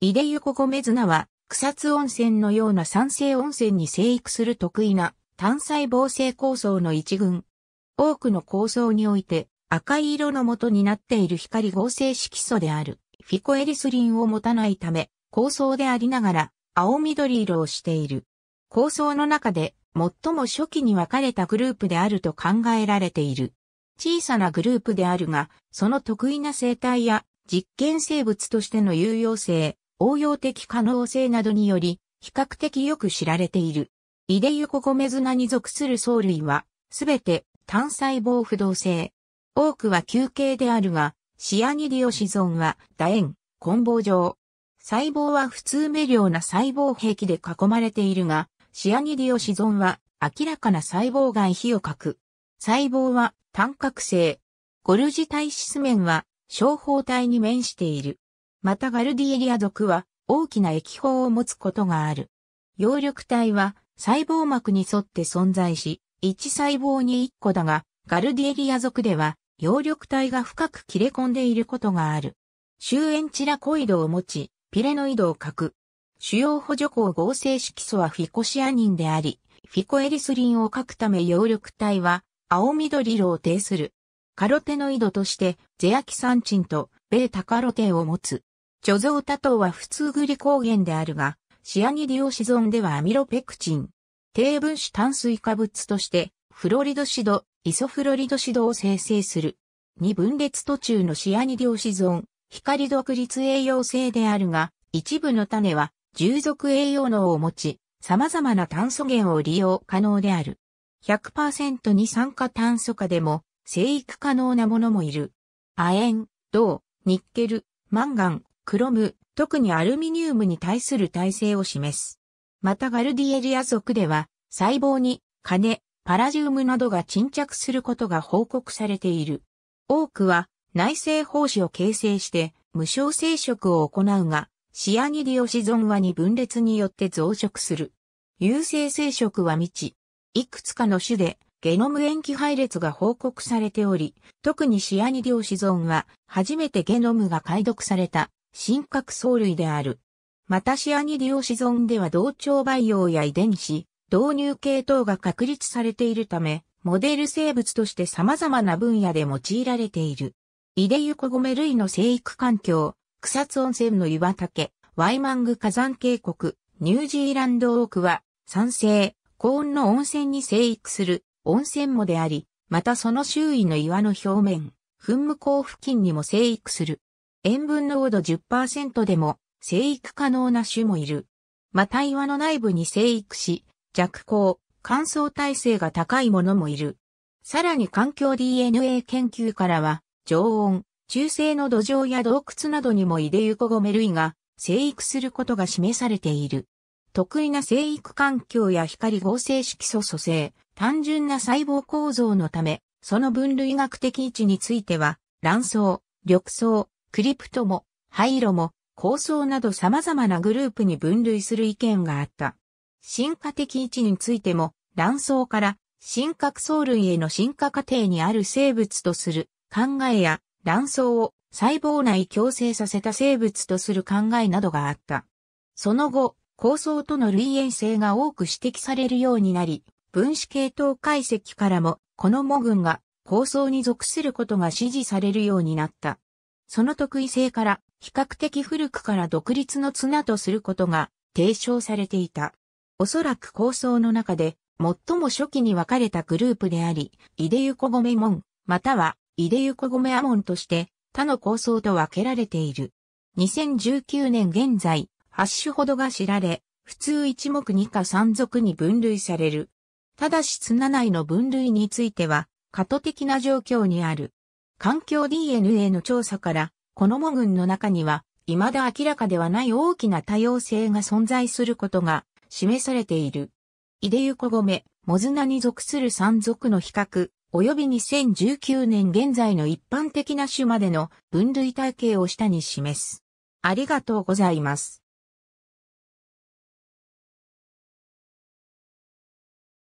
イデユコゴメズナは、草津温泉のような酸性温泉に生育する得意な単細胞性構想の一群。多くの構想において赤い色の元になっている光合成色素であるフィコエリスリンを持たないため構想でありながら青緑色をしている。構想の中で最も初期に分かれたグループであると考えられている。小さなグループであるが、その得意な生態や実験生物としての有用性、応用的可能性などにより、比較的よく知られている。イデユコゴメズナに属する藻類は、すべて単細胞不動性。多くは球形であるが、シアニディオシゾンは楕円、混棒状。細胞は普通微量な細胞壁で囲まれているが、シアニディオシゾンは明らかな細胞外皮をく。細胞は単核性。ゴルジ体質面は小胞体に面している。またガルディエリア属は大きな液胞を持つことがある。葉緑体は細胞膜に沿って存在し、1細胞に1個だが、ガルディエリア属では葉緑体が深く切れ込んでいることがある。周縁チラコイドを持ち、ピレノイドをく。主要補助項合成色素はフィコシアニンであり、フィコエリスリンを書くため葉緑体は青緑色を呈する。カロテノイドとしてゼアキサンチンとベータカロテを持つ。貯蔵多糖は普通グリコーゲンであるが、シアニディオシゾンではアミロペクチン。低分子炭水化物として、フロリドシド、イソフロリドシドを生成する。二分裂途中のシアニディオシゾン、光独立栄養性であるが、一部の種は、従属栄養能を持ち、様々な炭素源を利用可能である。100%二酸化炭素化でも、生育可能なものもいる。亜鉛、銅、ニッケル、マンガン、クロム、特にアルミニウムに対する耐性を示す。またガルディエリア族では、細胞に、金、パラジウムなどが沈着することが報告されている。多くは、内製胞子を形成して、無償生殖を行うが、シアニディオシゾンはに分裂によって増殖する。有性生殖は未知。いくつかの種で、ゲノム塩基配列が報告されており、特にシアニディオシゾンは、初めてゲノムが解読された真核藻類である。またシアニディオシゾンでは同調培養や遺伝子、導入系統が確立されているため、モデル生物として様々な分野で用いられている。イデユコゴメ類の生育環境、草津温泉の岩竹、ワイマング火山渓谷、ニュージーランドオークは、酸性、高温の温泉に生育する温泉もであり、またその周囲の岩の表面、噴霧口付近にも生育する。塩分濃度10%でも生育可能な種もいる。また岩の内部に生育し、弱光、乾燥耐性が高いものもいる。さらに環境 DNA 研究からは、常温、中性の土壌や洞窟などにもイデユコゴメ類が生育することが示されている。得意な生育環境や光合成色素組成、単純な細胞構造のため、その分類学的位置については、卵巣、緑巣、クリプトも、灰色も、構想など様々なグループに分類する意見があった。進化的位置についても、卵巣から真核藻類への進化過程にある生物とする考えや、卵巣を細胞内共生させた生物とする考えなどがあった。その後、構想との類縁性が多く指摘されるようになり、分子系統解析からも、この模群が構想に属することが支持されるようになった。その特異性から比較的古くから独立の綱とすることが提唱されていた。おそらく構想の中で最も初期に分かれたグループであり、イデユコゴメモン、またはイデユコゴメアモンとして他の構想と分けられている。2019年現在、8種ほどが知られ、普通一目二か三族に分類される。ただし綱内の分類については、過渡的な状況にある。環境 DNA の調査から、このモ群の中には、未だ明らかではない大きな多様性が存在することが示されている。イデユコゴメ、モズナに属する山賊の比較、及び2019年現在の一般的な種までの分類体系を下に示す。ありがとうございます。